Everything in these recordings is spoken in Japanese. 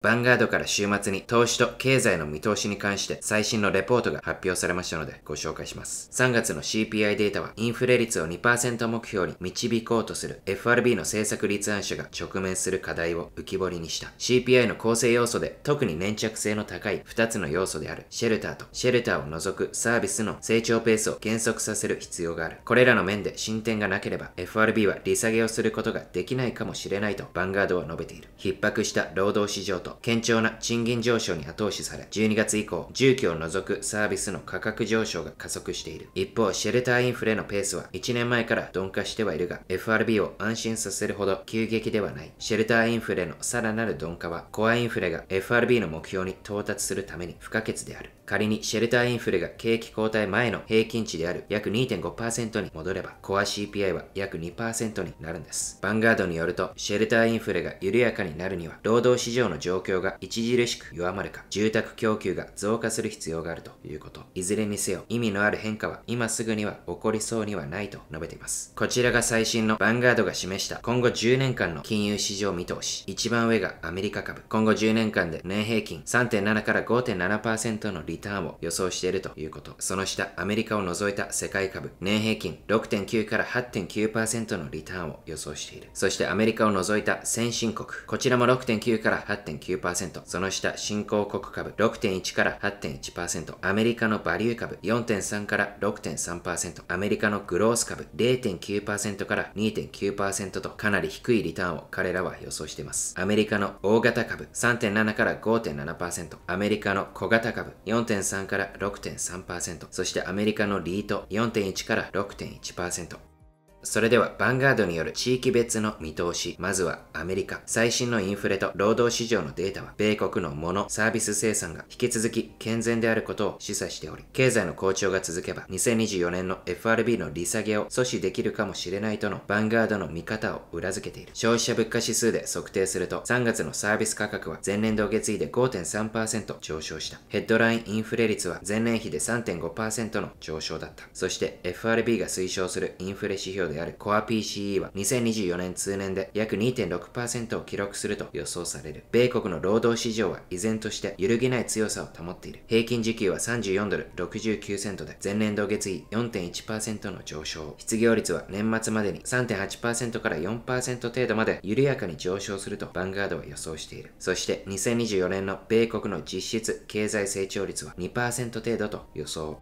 バンガードから週末に投資と経済の見通しに関して最新のレポートが発表されましたのでご紹介します。3月の CPI データはインフレ率を2%目標に導こうとする FRB の政策立案者が直面する課題を浮き彫りにした。CPI の構成要素で特に粘着性の高い2つの要素であるシェルターとシェルターを除くサービスの成長ペースを減速させる必要がある。これらの面で進展がなければ FRB は利下げをすることができないかもしれないとバンガードは述べている。逼迫した労働市場とと、堅調な賃金上昇に後押しされ、12月以降、住居を除くサービスの価格上昇が加速している。一方、シェルターインフレのペースは1年前から鈍化してはいるが、FRB を安心させるほど急激ではない。シェルターインフレのさらなる鈍化は、コアインフレが FRB の目標に到達するために不可欠である。仮にシェルターインフレが景気後退前の平均値である約2.5%に戻れば、コア CPI は約2%になるんです。バンガードによると、シェルターインフレが緩やかになるには、労働市場の状況が著しく弱まるか、住宅供給が増加する必要があるということ。いずれにせよ、意味のある変化は今すぐには起こりそうにはないと述べています。こちらが最新のバンガードが示した今後10年間の金融市場見通し。一番上がアメリカ株。今後10年間で年平均3.7から5.7%の利リターンを予想しているということ。その下、アメリカを除いた世界株、年平均6.9から8.9%のリターンを予想している。そしてアメリカを除いた先進国、こちらも6.9から8.9%、その下、新興国株6.1から8.1%、アメリカのバリュー株4.3から6.3%、アメリカのグロース株0.9%から2.9%とかなり低いリターンを彼らは予想しています。アメリカの大型株3.7から5.7%、アメリカの小型株4.3から6.3%、そしてアメリカのリート4.1から6.1%、それでは、バンガードによる地域別の見通し。まずは、アメリカ。最新のインフレと労働市場のデータは、米国のモノサービス生産が引き続き健全であることを示唆しており、経済の好調が続けば、2024年の FRB の利下げを阻止できるかもしれないとの、バンガードの見方を裏付けている。消費者物価指数で測定すると、3月のサービス価格は前年同月比で5.3%上昇した。ヘッドラインインフレ率は前年比で3.5%の上昇だった。そして、FRB が推奨するインフレ指標でである Core PCE は2024年通年で約2.6%を記録すると予想される。米国の労働市場は依然として揺るぎない強さを保っている。平均時給は34ドル69セントで、前年同月比4.1%の上昇。失業率は年末までに3.8%から4%程度まで緩やかに上昇するとバンガードは予想している。そして2024年の米国の実質経済成長率は2%程度と予想。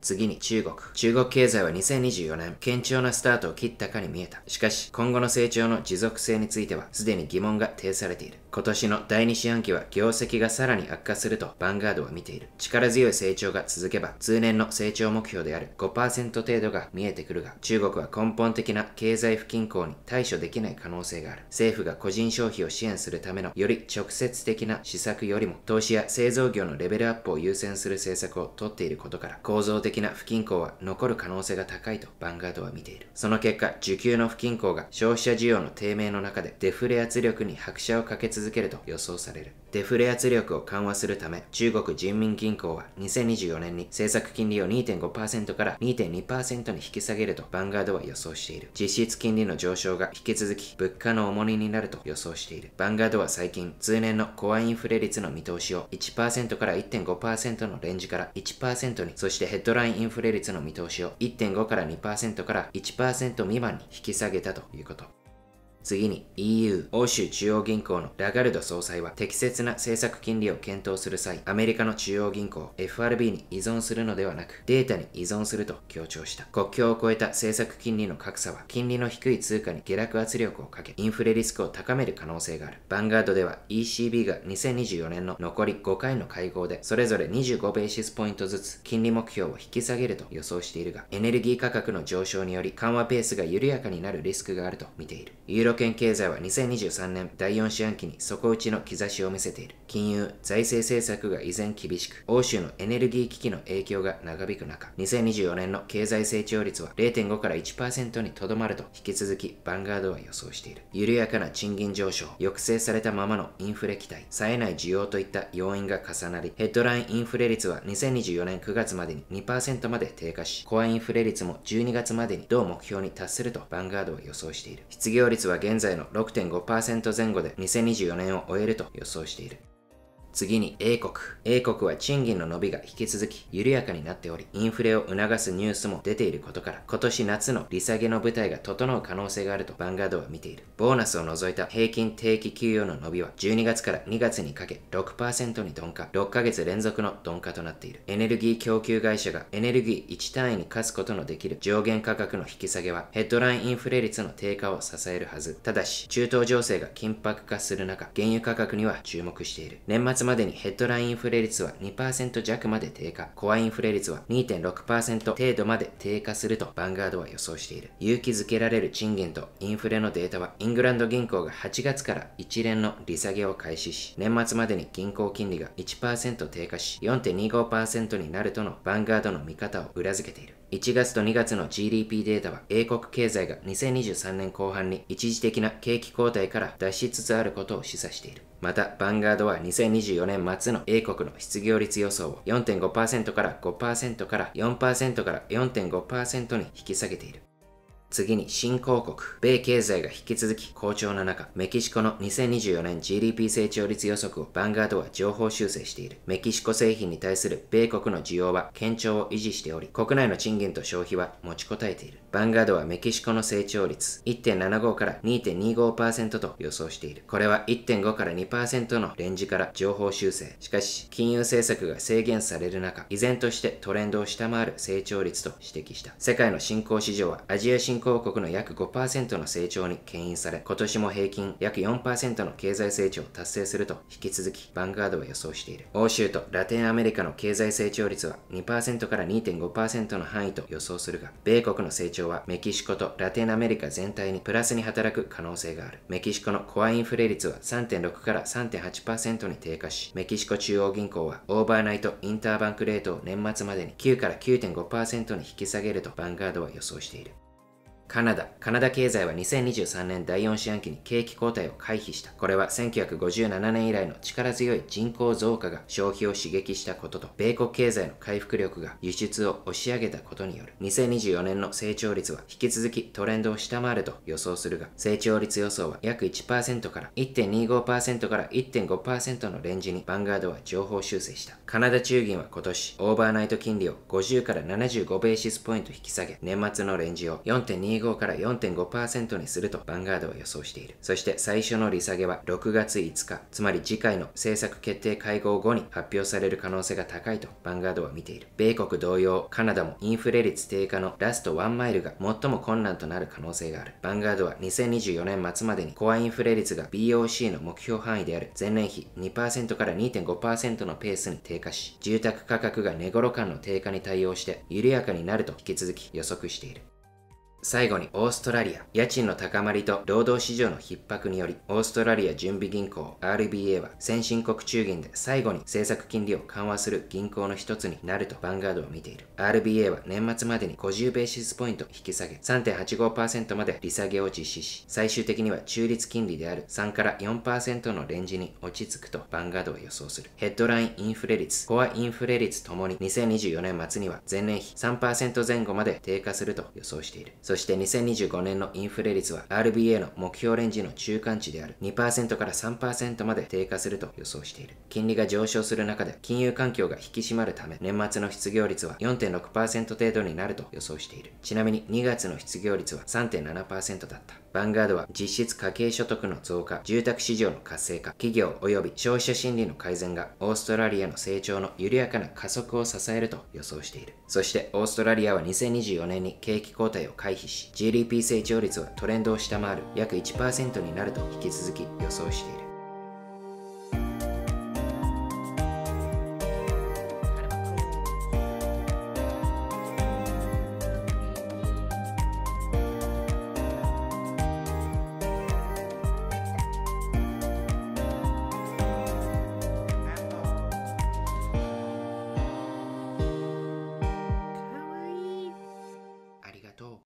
次に中国。中国経済は2024年、堅調なスタートを切ったかに見えた。しかし、今後の成長の持続性については、すでに疑問が呈されている。今年の第二四半期は業績がさらに悪化すると、バンガードは見ている。力強い成長が続けば、通年の成長目標である5%程度が見えてくるが、中国は根本的な経済不均衡に対処できない可能性がある。政府が個人消費を支援するための、より直接的な施策よりも、投資や製造業のレベルアップを優先する政策をとっていることから、構造的な不均衡は残る可能性が高いとバンガードは見ている。その結果、需給の不均衡が消費者需要の低迷の中でデフレ圧力に拍車をかけ続けると予想される。デフレ圧力を緩和するため、中国人民銀行は2024年に政策金利を2.5%から2.2%に引き下げるとバンガードは予想している。実質金利の上昇が引き続き物価の重荷になると予想している。バンガードは最近、通年のコアインフレ率の見通しを1%から1.5%のレンジから1%に、そしてヘッドラインインフレ率の見通しを1.5から2%から1%未満に引き下げたということ。次に EU、欧州中央銀行のラガルド総裁は適切な政策金利を検討する際、アメリカの中央銀行 FRB に依存するのではなく、データに依存すると強調した。国境を越えた政策金利の格差は、金利の低い通貨に下落圧力をかけ、インフレリスクを高める可能性がある。バンガードでは ECB が2024年の残り5回の会合で、それぞれ25ベーシスポイントずつ金利目標を引き下げると予想しているが、エネルギー価格の上昇により緩和ペースが緩やかになるリスクがあると見ている。券経済は2023年第4四半期に底打ちの兆しを見せている。金融、財政政策が依然厳しく、欧州のエネルギー危機の影響が長引く中、2024年の経済成長率は0.5から1%にとどまると引き続きバンガードは予想している。緩やかな賃金上昇、抑制されたままのインフレ期待、冴えない需要といった要因が重なり、ヘッドラインインフレ率は2024年9月までに2%まで低下し、コアインフレ率も12月までに同目標に達するとバンガードは予想している。失業率は現在の6.5%前後で2024年を終えると予想している。次に英国。英国は賃金の伸びが引き続き緩やかになっており、インフレを促すニュースも出ていることから、今年夏の利下げの舞台が整う可能性があるとバンガードは見ている。ボーナスを除いた平均定期給与の伸びは12月から2月にかけ6%に鈍化、6ヶ月連続の鈍化となっている。エネルギー供給会社がエネルギー1単位に課すことのできる上限価格の引き下げはヘッドラインインフレ率の低下を支えるはず。ただし、中東情勢が緊迫化する中、原油価格には注目している。年末末までにヘッドラインインフレ率は2%弱まで低下、コアインフレ率は2.6%程度まで低下するとバンガードは予想している。勇気づけられる賃金とインフレのデータはイングランド銀行が8月から一連の利下げを開始し、年末までに銀行金利が1%低下し4.25%になるとのバンガードの見方を裏付けている。1月と2月の GDP データは英国経済が2023年後半に一時的な景気後退から脱しつつあることを示唆している。また、バンガードは2024年末の英国の失業率予想を4.5%から5%から4%から4.5%に引き下げている。次に新興国。米経済が引き続き好調な中、メキシコの2024年 GDP 成長率予測をバンガードは情報修正している。メキシコ製品に対する米国の需要は堅調を維持しており、国内の賃金と消費は持ちこたえている。バンガードはメキシコの成長率1.75から2.25%と予想している。これは1.5から2%のレンジから情報修正。しかし、金融政策が制限される中、依然としてトレンドを下回る成長率と指摘した。世界の新興市場はアジア新興興国の約5%の成長に牽引され、今年も平均約4%の経済成長を達成すると引き続きヴァンガードは予想している。欧州とラテンアメリカの経済成長率は2%から2.5%の範囲と予想するが、米国の成長はメキシコとラテンアメリカ全体にプラスに働く可能性がある。メキシコのコアインフレ率は3.6から3.8%に低下し、メキシコ中央銀行はオーバーナイトインターバンクレートを年末までに9から9.5%に引き下げるとヴァンガードは予想している。カナダ。カナダ経済は2023年第4四半期に景気後退を回避した。これは1957年以来の力強い人口増加が消費を刺激したことと、米国経済の回復力が輸出を押し上げたことによる。2024年の成長率は引き続きトレンドを下回ると予想するが、成長率予想は約1%から1.25%から1.5%のレンジにバンガードは情報修正した。カナダ中銀は今年、オーバーナイト金利を50から75ベーシスポイント引き下げ、年末のレンジを4.25 2.25から4.5%にするとバンガードは予想している。そして最初の利下げは6月5日、つまり次回の政策決定会合後に発表される可能性が高いとバンガードは見ている。米国同様、カナダもインフレ率低下のラストワンマイルが最も困難となる可能性がある。バンガードは2024年末までにコアインフレ率が BOC の目標範囲である前年比2%から2.5%のペースに低下し、住宅価格が値頃間の低下に対応して緩やかになると引き続き予測している。最後にオーストラリア。家賃の高まりと労働市場の逼迫により、オーストラリア準備銀行 RBA は先進国中銀で最後に政策金利を緩和する銀行の一つになるとバンガードを見ている。RBA は年末までに50ベーシスポイント引き下げ、3.85%まで利下げを実施し、最終的には中立金利である3から4%のレンジに落ち着くとバンガードは予想する。ヘッドラインインフレ率、コアインフレ率ともに2024年末には前年比3%前後まで低下すると予想している。そそして2025年のインフレ率は RBA の目標レンジの中間値である2%から3%まで低下すると予想している。金利が上昇する中で金融環境が引き締まるため年末の失業率は4.6%程度になると予想している。ちなみに2月の失業率は3.7%だった。ヴァンガードは実質家計所得の増加、住宅市場の活性化、企業及び消費者心理の改善がオーストラリアの成長の緩やかな加速を支えると予想している。そしてオーストラリアは2024年に景気後退を回避識し GDP 成長率はトレンドを下回る約1%になると引き続き予想している